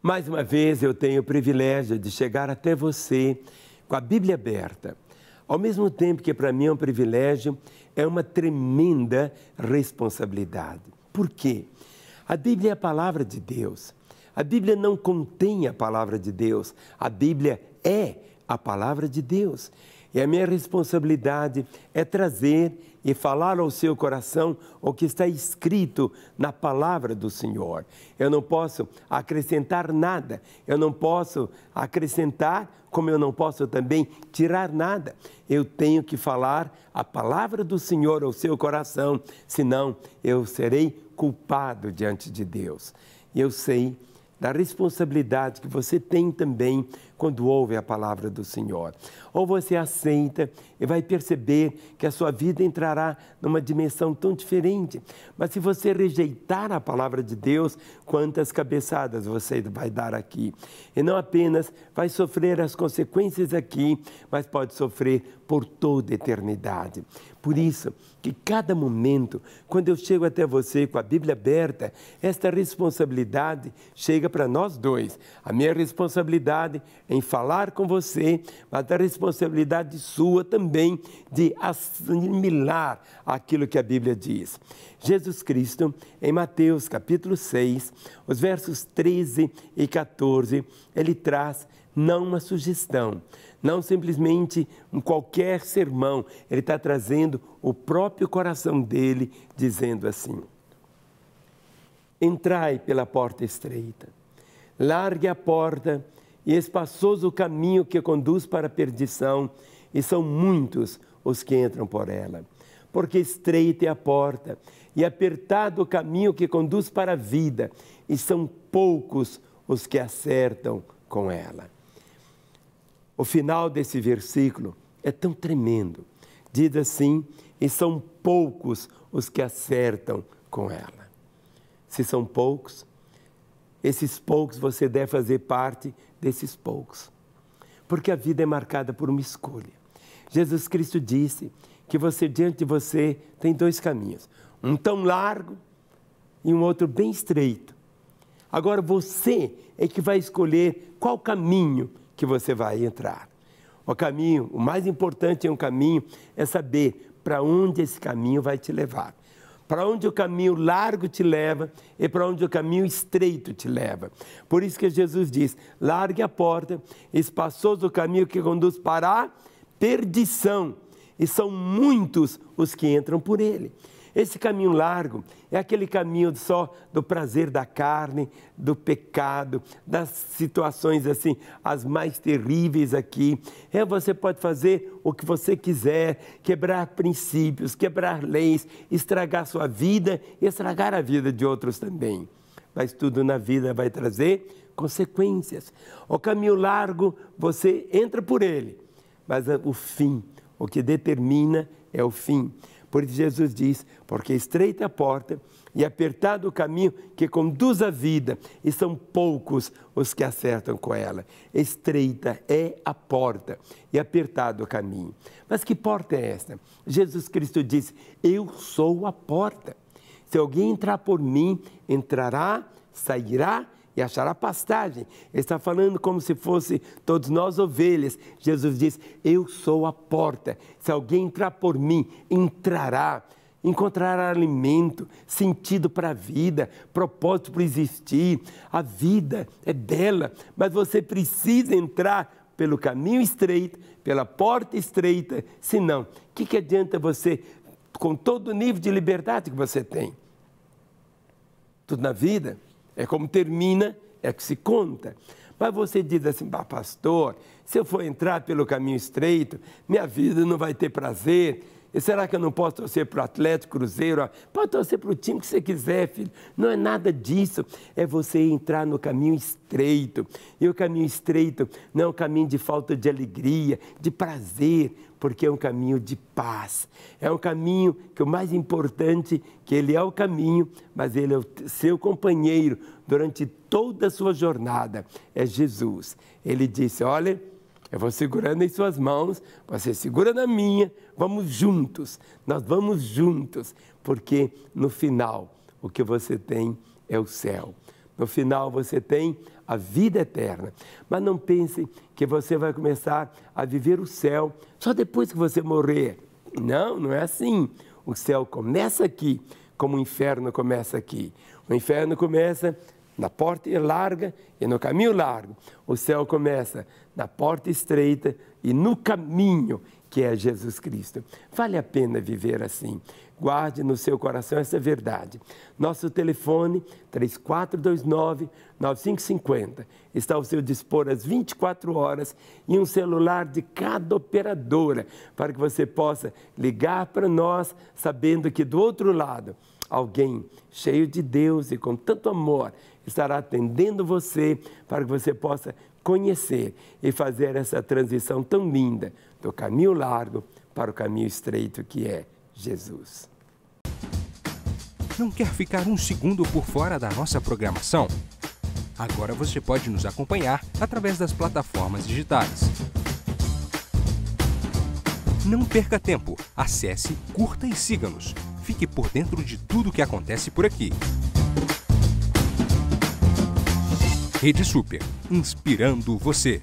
Mais uma vez eu tenho o privilégio de chegar até você com a Bíblia aberta. Ao mesmo tempo que para mim é um privilégio, é uma tremenda responsabilidade. Por quê? A Bíblia é a palavra de Deus. A Bíblia não contém a palavra de Deus. A Bíblia é a palavra de Deus. E a minha responsabilidade é trazer e falar ao seu coração o que está escrito na palavra do Senhor. Eu não posso acrescentar nada, eu não posso acrescentar, como eu não posso também tirar nada. Eu tenho que falar a palavra do Senhor ao seu coração, senão eu serei culpado diante de Deus. Eu sei da responsabilidade que você tem também quando ouve a palavra do Senhor. Ou você aceita e vai perceber que a sua vida entrará numa dimensão tão diferente. Mas se você rejeitar a palavra de Deus, quantas cabeçadas você vai dar aqui? E não apenas vai sofrer as consequências aqui, mas pode sofrer por toda a eternidade. Por isso, que cada momento, quando eu chego até você com a Bíblia aberta, esta responsabilidade chega para nós dois. A minha responsabilidade em falar com você, mas a responsabilidade sua também de assimilar aquilo que a Bíblia diz. Jesus Cristo, em Mateus capítulo 6, os versos 13 e 14, ele traz não uma sugestão, não simplesmente um qualquer sermão, ele está trazendo o próprio coração dele, dizendo assim: Entrai pela porta estreita, largue a porta e é espaçoso o caminho que conduz para a perdição, e são muitos os que entram por ela. Porque é estreita é a porta e é apertado o caminho que conduz para a vida, e são poucos os que acertam com ela. O final desse versículo é tão tremendo. Diz assim: e são poucos os que acertam com ela. Se são poucos, esses poucos, você deve fazer parte desses poucos. Porque a vida é marcada por uma escolha. Jesus Cristo disse que você, diante de você, tem dois caminhos: um tão largo e um outro bem estreito. Agora você é que vai escolher qual caminho que você vai entrar. O caminho, o mais importante é um caminho, é saber para onde esse caminho vai te levar para onde o caminho largo te leva e para onde o caminho estreito te leva. Por isso que Jesus diz: largue a porta, espaçoso o caminho que conduz para a perdição, e são muitos os que entram por ele. Esse caminho largo é aquele caminho só do prazer da carne, do pecado, das situações assim, as mais terríveis aqui. É você pode fazer o que você quiser, quebrar princípios, quebrar leis, estragar sua vida e estragar a vida de outros também. Mas tudo na vida vai trazer consequências. O caminho largo, você entra por ele, mas o fim, o que determina é o fim. Por isso Jesus diz: porque estreita a porta e apertado o caminho que conduz à vida, e são poucos os que acertam com ela. Estreita é a porta e apertado o caminho. Mas que porta é esta? Jesus Cristo disse: Eu sou a porta. Se alguém entrar por mim, entrará, sairá e achará pastagem. Ele está falando como se fosse todos nós ovelhas. Jesus diz: Eu sou a porta. Se alguém entrar por mim, entrará encontrará alimento, sentido para a vida, propósito para existir. A vida é bela, mas você precisa entrar pelo caminho estreito, pela porta estreita, senão, o que, que adianta você, com todo o nível de liberdade que você tem? Tudo na vida é como termina, é que se conta. Mas você diz assim, pá pastor, se eu for entrar pelo caminho estreito, minha vida não vai ter prazer. E será que eu não posso torcer para o Atlético, Cruzeiro? Pode torcer para o time que você quiser, filho. Não é nada disso. É você entrar no caminho estreito. E o caminho estreito não é um caminho de falta de alegria, de prazer, porque é um caminho de paz. É um caminho que o mais importante, que ele é o caminho, mas ele é o seu companheiro durante toda a sua jornada. É Jesus. Ele disse: "Olha, eu vou segurando em suas mãos, você segura na minha, vamos juntos. Nós vamos juntos, porque no final o que você tem é o céu. No final você tem a vida eterna. Mas não pense que você vai começar a viver o céu só depois que você morrer. Não, não é assim. O céu começa aqui, como o inferno começa aqui. O inferno começa na porta larga e no caminho largo. O céu começa na porta estreita e no caminho que é Jesus Cristo. Vale a pena viver assim. Guarde no seu coração essa verdade. Nosso telefone 3429 9550 está ao seu dispor às 24 horas e um celular de cada operadora para que você possa ligar para nós sabendo que do outro lado alguém cheio de Deus e com tanto amor estará atendendo você para que você possa conhecer e fazer essa transição tão linda do caminho largo para o caminho estreito que é Jesus. Não quer ficar um segundo por fora da nossa programação? Agora você pode nos acompanhar através das plataformas digitais. Não perca tempo, acesse, curta e siga-nos fique por dentro de tudo o que acontece por aqui. Rede Super, inspirando você.